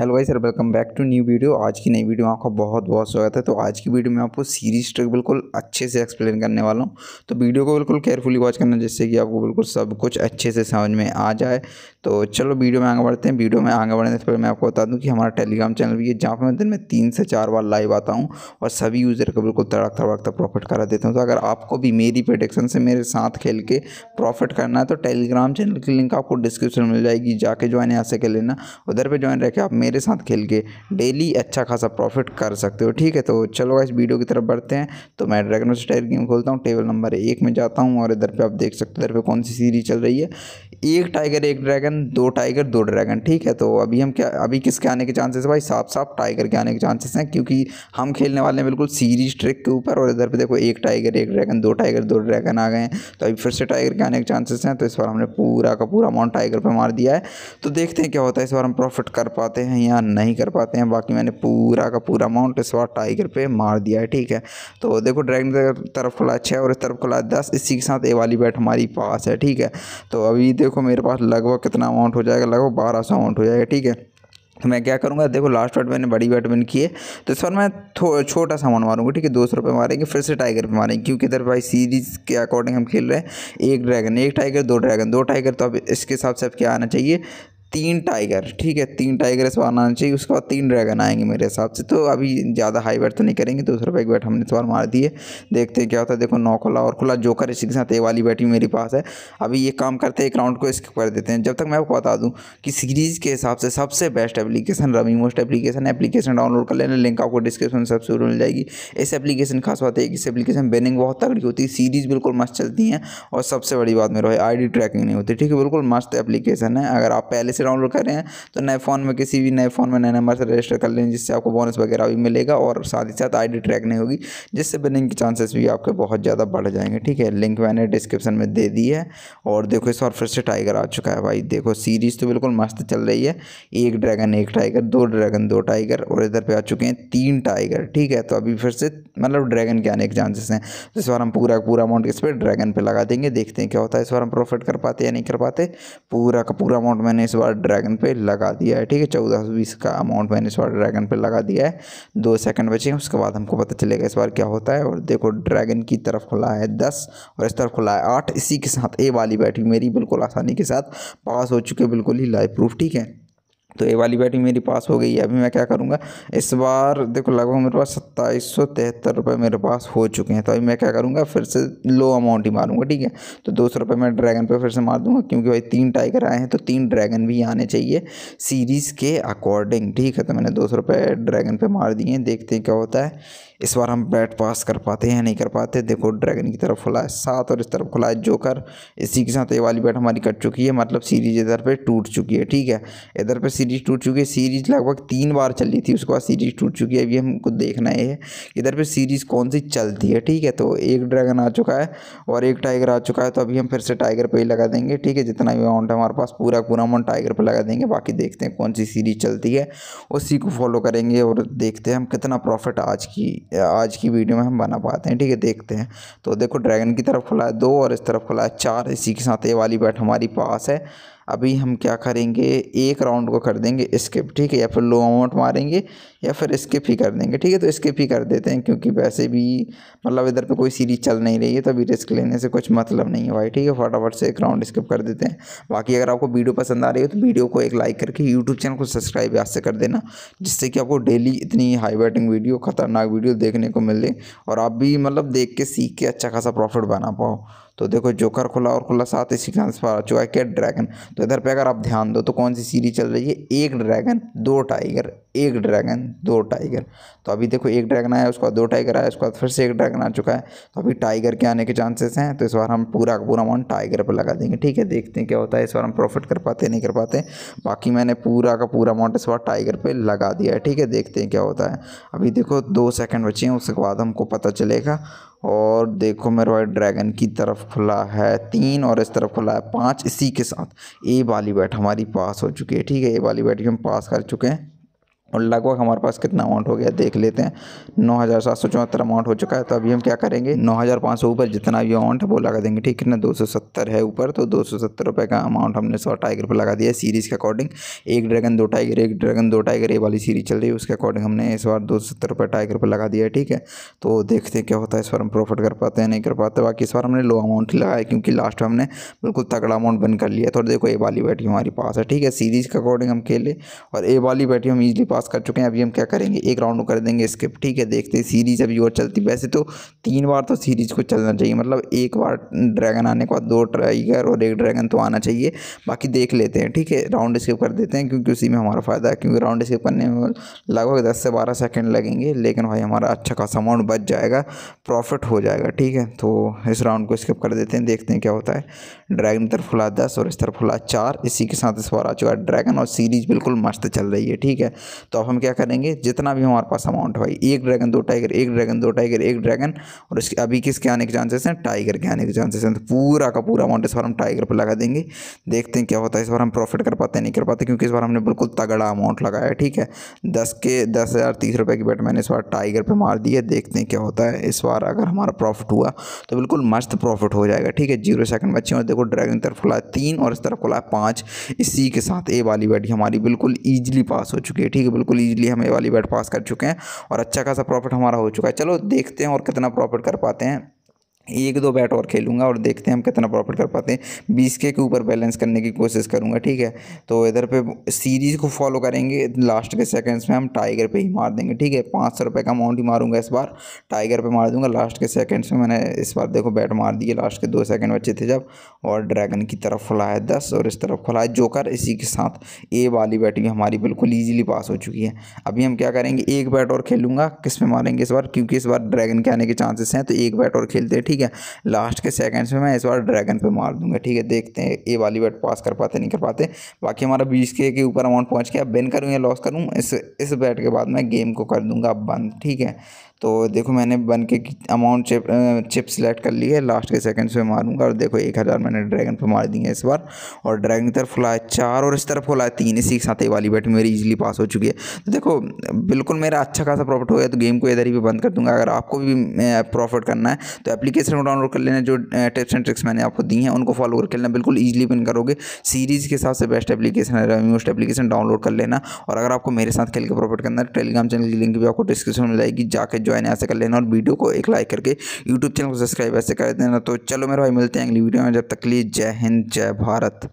hello भाई sir welcome back to new video आज की नई वीडियो में आपका बहुत बहुत स्वागत है तो आज की वीडियो में आपको सीरीज ट्रिक बिल्कुल अच्छे से एक्सप्लेन करने वाला हूँ तो वीडियो को बिल्कुल केयरफुली वॉच करना जिससे कि आपको बिल्कुल सब कुछ अच्छे से समझ में आ जाए तो चलो वीडियो में आगे बढ़ते हैं वीडियो में आगे बढ़ने से पहले मैं आपको बता दूँ कि हमारा टेलीग्राम चैनल भी है जहाँ पर मैं दिन में तीन से चार बार लाइव आता हूँ और सभी यूज़र को बिल्कुल तड़क तड़कता प्रॉफिट करा देता हूँ तो अगर आपको भी मेरी प्रोडिक्शन से मेरे साथ खेल के प्रॉफिट करना है तो टेलीग्राम चैनल की लिंक आपको डिस्क्रिप्शन मिल जाएगी जाके ज्वाइन यहाँ से कर लेना उधर पर ज्वाइन रहकर आप मेरे साथ खेल के डेली अच्छा खासा प्रॉफिट कर सकते हो ठीक है तो चलो इस वीडियो की तरफ बढ़ते हैं तो मैं ड्रैगन स्टाइल गेम खोलता हूँ टेबल नंबर एक में जाता हूँ और इधर पर आप देख सकते हो इधर पर कौन सी सीरीज चल रही है एक टाइगर एक ड्रैगन दो टाइगर दो ड्रैगन ठीक है तो अभी हम क्या अभी किसके आने के चांसेस भाई साफ साफ टाइगर के आने के चांसेस हैं क्योंकि हम खेलने वाले हैं बिल्कुल सीरीज ट्रिक के ऊपर और इधर पे देखो एक टाइगर एक ड्रैगन दो टाइगर दो ड्रैगन आ गए हैं तो अभी फिर से टाइगर के आने के चांसेस हैं तो इस बार हमने पूरा का पूरा अमाउंट टाइगर पर मार दिया है तो देखते हैं क्या होता है इस बार हम प्रॉफिट कर पाते हैं हैं या नहीं कर पाते हैं बाकी मैंने पूरा का पूरा अमाउंट इस बार टाइगर पे मार दिया है ठीक है तो देखो ड्रैगन तरफ खुला छः और इस तरफ खुला दस इसी के साथ ए वाली बैट हमारी पास है ठीक है तो अभी देखो मेरे पास लगभग कितना अमाउंट हो जाएगा लगभग बारह सौ अमाउंट हो जाएगा ठीक है तो मैं क्या करूँगा देखो लास्ट बैट मैंने बड़ी बैट विन की है तो इस बार मैं छोटा सा मारूंगा ठीक है दो सौ रुपये मारेंगे फिर से टाइगर पे मारेंगे क्योंकि इधर भाई सीरीज़ के अकॉर्डिंग हम खेल रहे हैं एक ड्रैगन एक टाइगर दो ड्रैगन दो टाइगर तो अब इसके हिसाब से अब क्या आना चाहिए तीन टाइगर ठीक है तीन टाइगर इस बार आना चाहिए उसके बाद तीन ड्रैगन आएंगे मेरे हिसाब से तो अभी ज़्यादा हाई बैट तो नहीं करेंगे पर तो एक बैट हमने इस बार मार दिए देखते हैं क्या होता है देखो नौ खुला और खुला जोकर इसी के साथ एक वाली बैटिंग मेरे पास है अभी ये काम करते हैं एक राउंड को स्किप कर देते हैं जब तक मैं आपको बता दूँ कि सीरीज़ के हिसाब से सबसे best application rummy most application application download कर लेना लिंक आपको डिस्क्रिप्शन सबसे मिल जाएगी इस एप्लीकेशन खास बात है इस एप्लीकेशन बैनिंग बहुत तगड़ी होती है सीरीज़ बिल्कुल मस्त चलती हैं और सबसे बड़ी बात मेरा आई डी ट्रैकिंग नहीं होती ठीक है बिल्कुल मस्त एप्लीकेशन है अगर आप पहले से से डाउनलोड कर रहे हैं तो नए फ़ोन में किसी भी नए फ़ोन में नए नंबर से रजिस्टर कर लें जिससे आपको बोनस वगैरह भी मिलेगा और साथ ही साथ आई ट्रैक नहीं होगी जिससे बिलिंग के चांसेस भी आपके बहुत ज़्यादा बढ़ जाएंगे ठीक है लिंक मैंने डिस्क्रिप्शन में दे दी है और देखो इस और फिर से टाइगर आ चुका है भाई देखो सीरीज़ तो बिल्कुल मस्त चल रही है एक ड्रैगन एक टाइगर दो ड्रैगन दो टाइगर और इधर पे आ चुके हैं तीन टाइगर ठीक है तो अभी फिर से मतलब ड्रैगन के आने के चांसेस हैं तो इस बार हम पूरा पूरा अमाउंट इस पर ड्रैगन पर लगा देंगे देखते हैं क्या होता है इस बार हम प्रॉफिट कर पाते या नहीं कर पाते पूरा का पूरा अमाउंट मैंने इस बार शॉर्ट ड्रैगन पे लगा दिया है ठीक है चौदह सौ बीस का अमाउंट मैंने इस बार ड्रैगन पे लगा दिया है दो सेकंड बचे हैं उसके बाद हमको पता चलेगा इस बार क्या होता है और देखो ड्रैगन की तरफ खुला है दस और इस तरफ खुला है आठ इसी के साथ ए वाली बैटरी मेरी बिल्कुल आसानी के साथ पास हो चुके बिल्कुल ही लाइव प्रूफ ठीक है तो ये वाली बैटरी मेरी पास हो गई है अभी मैं क्या करूँगा इस बार देखो लगभग मेरे पास सत्ताईस सौ तिहत्तर रुपये मेरे पास हो चुके हैं तो अभी मैं क्या करूँगा फिर से लो अमाउंट ही मारूंगा ठीक है तो दो सौ रुपये मैं ड्रैगन पे फिर से मार दूंगा क्योंकि भाई तीन टाइगर आए हैं तो तीन ड्रैगन भी आने चाहिए सीरीज़ के अकॉर्डिंग ठीक है तो मैंने दो सौ रुपये ड्रैगन पर मार दिए देखते हैं क्या होता है इस बार हम बैट पास कर पाते हैं नहीं कर पाते देखो ड्रैगन की तरफ खुला है सात और इस तरफ खुला है जोकर इसी के साथ ये वाली बैट हमारी कट चुकी है मतलब सीरीज इधर पर टूट चुकी है ठीक है इधर पर सीरीज टूट चुकी है सीरीज लगभग तीन बार चली थी उसके बाद सीरीज टूट चुकी है अभी हमको देखना है इधर पर सीरीज कौन सी चलती है ठीक है तो एक ड्रैगन आ चुका है और एक टाइगर आ चुका है तो अभी हम फिर से टाइगर पर ही लगा देंगे ठीक है जितना भी अमाउंट है हमारे पास पूरा पूरा अमाउंट टाइगर पर लगा देंगे बाकी देखते हैं कौन सी सीरीज चलती है उसी को फॉलो करेंगे और देखते हैं हम कितना प्रॉफिट आज की आज की वीडियो में हम बना पाते हैं ठीक है देखते हैं तो देखो ड्रैगन की तरफ खुला है दो और इस तरफ खुला है चार इसी के साथ ये वाली बैट हमारी पास है अभी हम क्या करेंगे एक राउंड को कर देंगे स्किप ठीक है या फिर लो अमाउंट मारेंगे या फिर स्किप ही कर देंगे ठीक है तो स्किप ही कर देते हैं क्योंकि वैसे भी मतलब इधर पे कोई सीरीज चल नहीं रही है तो अभी रिस्क लेने से कुछ मतलब नहीं है भाई ठीक है फटाफट से एक राउंड स्किप कर देते हैं बाकी अगर आपको वीडियो पसंद आ रही हो तो वीडियो को एक लाइक करके यूट्यूब चैनल को सब्सक्राइब यहाँ से कर देना जिससे कि आपको डेली इतनी हाई बैटिंग वीडियो खतरनाक वीडियो देखने को मिले और आप भी मतलब देख के सीख के अच्छा खासा प्रॉफिट बना पाओ तो देखो जोकर खुला और खुला साथ ही सिक्स पर आ चुका है क्या ड्रैगन तो इधर पे अगर आप ध्यान दो तो कौन सी सीरीज चल रही है एक ड्रैगन दो टाइगर एक ड्रैगन दो टाइगर तो अभी देखो एक ड्रैगन आया उसके बाद दो टाइगर आया उसके बाद फिर से एक ड्रैगन आ चुका है तो अभी टाइगर के आने के चांसेस हैं तो इस बार हम पूरा पूरा अमाउंट टाइगर पर लगा देंगे ठीक है देखते हैं क्या होता है इस बार हम प्रॉफिट कर पाते नहीं कर पाते बाकी मैंने पूरा का पूरा अमाउंट इस बार टाइगर पर लगा दिया है ठीक है देखते हैं क्या होता है अभी देखो दो सेकेंड बचे हैं उसके बाद हमको पता चलेगा और देखो मेरे भाई ड्रैगन की तरफ खुला है तीन और इस तरफ खुला है पाँच इसी के साथ ए वाली बैट हमारी पास हो चुकी है ठीक है ए वाली बैट भी हम पास कर चुके हैं और लगभग हमारे पास कितना अमाउंट हो गया देख लेते हैं नौ हज़ार सात सौ चौहत्तर अमाउंट हो चुका है तो अभी हम क्या करेंगे नौ हज़ार पाँच सौ ऊपर जितना भी अमाउंट है वो लगा देंगे ठीक है ना दो सौ सत्तर है ऊपर तो दो सौ सत्तर रुपये का अमाउंट हमने सौ टाइगर पर लगा दिया सीरीज़ के अकॉर्डिंग एक ड्रैगन दो टाइगर एक ड्रैगन दो टाइगर ये वाली सीरीज चल रही है उसके अकॉर्डिंग हमने इस बार दो सौ सत्तर रुपये टाइगर पर लगा दिया ठीक है तो देखते हैं क्या होता है इस बार हम प्रॉफिट कर पाते हैं नहीं कर पाते बाकी इस बार हमने लो अमाउंट लगाया क्योंकि लास्ट हमने बिल्कुल तगड़ा अमाउंट बन कर लिया थोड़ा तो देखो ए वाली बैटरी हमारे पास है ठीक है सीरीज़ के अकॉर्डिंग हम खेले और ए वाली बैटरी हम ईजिली पास पास कर चुके हैं अभी हम क्या करेंगे एक राउंड कर देंगे स्किप ठीक है देखते हैं सीरीज़ अभी और चलती वैसे तो तीन बार तो सीरीज़ को चलना चाहिए मतलब एक बार ड्रैगन आने के बाद दो ट्राइगर और एक ड्रैगन तो आना चाहिए बाकी देख लेते हैं ठीक है राउंड स्किप कर देते हैं क्योंकि उसी में हमारा फ़ायदा है क्योंकि राउंड स्किप करने में लगभग दस से बारह सेकेंड लगेंगे लेकिन भाई हमारा अच्छा खासा अमाउंट बच जाएगा प्रॉफिट हो जाएगा ठीक है तो इस राउंड को स्किप कर देते हैं देखते हैं क्या होता है ड्रैगन तरफ खुला दस और इस तरफ खुला चार इसी के साथ इस बार आ चुका है ड्रैगन और सीरीज़ बिल्कुल मस्त चल रही है ठीक है तो अब हम क्या करेंगे जितना भी हमारे पास अमाउंट भाई एक ड्रैगन दो टाइगर एक ड्रैगन दो टाइगर एक ड्रैगन और इसके अभी किसके आने के चांसेस हैं टाइगर के आने के चांसेस हैं तो पूरा का पूरा अमाउंट इस बार हम टाइगर पर लगा देंगे देखते हैं क्या होता है इस बार हम प्रॉफिट कर पाते नहीं कर पाते क्योंकि इस बार हमने बिल्कुल तगड़ा अमाउंट लगाया ठीक है दस के दस हज़ार तीस रुपये की बैट मैंने इस बार टाइगर पर मार दी है देखते हैं क्या होता है इस बार अगर हमारा प्रॉफिट हुआ तो बिल्कुल मस्त प्रॉफिट हो जाएगा ठीक है जीरो सेकंड बच्चे और देखो ड्रैगन तरफ खुला है तीन और इस तरफ खुला है पाँच इसी के साथ ए वाली बैट हमारी बिल्कुल ईजिली पास हो चुकी है ठीक है बिल्कुल ईजिली हम ये वाली बैट पास कर चुके हैं और अच्छा खासा प्रॉफिट हमारा हो चुका है चलो देखते हैं और कितना प्रॉफिट कर पाते हैं एक दो बैट और खेलूंगा और देखते हैं हम कितना प्रॉफिट कर पाते हैं बीस के ऊपर बैलेंस करने की कोशिश करूंगा ठीक है तो इधर पे सीरीज़ को फॉलो करेंगे लास्ट के सेकंड्स में हम टाइगर पे ही मार देंगे ठीक है पाँच सौ रुपये का अमाउंट ही मारूंगा इस बार टाइगर पे मार दूंगा लास्ट के सेकंड्स में मैंने इस बार देखो बैट मार दिए लास्ट के दो सेकेंड बच्चे थे जब और ड्रैगन की तरफ खुला है दस और इस तरफ खुला है जोकर इसी के साथ ए वाली बैट भी हमारी बिल्कुल ईजिली पास हो चुकी है अभी हम क्या करेंगे एक बैट और खेलूँगा किस पर मारेंगे इस बार क्योंकि इस बार ड्रैगन के आने के चांसेस हैं तो एक बैट और खेलते हैं ठीक है लास्ट के सेकंड्स में मैं इस बार ड्रैगन पे मार दूंगा ठीक है देखते हैं ए वाली बैट पास कर पाते नहीं कर पाते बाकी हमारा बीस के के ऊपर अमाउंट पहुँच गया बेन करूँ या लॉस करूँ इस इस बैट के बाद मैं गेम को कर दूंगा बंद ठीक है तो देखो मैंने बन के अमाउंट चिप चिप सेलेक्ट कर ली है लास्ट के सेकंड्स में मारूंगा और देखो एक हज़ार मैंने ड्रैगन पर मार दिए इस बार और ड्रैगन की तरफ फुला चार और इस तरफ फुला तीन इसी के साथ ये वाली बैटरी मेरी इजीली पास हो चुकी है तो देखो बिल्कुल मेरा अच्छा खासा प्रॉफिट हो गया तो गेम को इधर ही भी बंद कर दूँगा अगर आपको भी प्रॉफिट करना है तो एप्लीकेशन को डाउनलोड कर लेना जो टिप्स एंड ट्रिक्स मैंने आपको दी हैं उनको फॉलो कर लेना बिल्कुल ईजिली पिन करोगे सीरीज़ के हिसाब से बेस्ट एप्लीकेशन है मोस्ट एप्लीकेशन डाउनलोड कर लेना और अगर आपको मेरे साथ खेल के प्रॉफिट करना है टेलीग्राम तो चैनल की लिंक भी आपको डिस्क्रिप्शन में जाएगी जाकर ज्वाइन ऐसे कर लेना और वीडियो को एक लाइक करके यूट्यूब चैनल को सब्सक्राइब ऐसे कर देना तो चलो मेरे भाई मिलते हैं अगली वीडियो में जब तक लिए जय हिंद जय भारत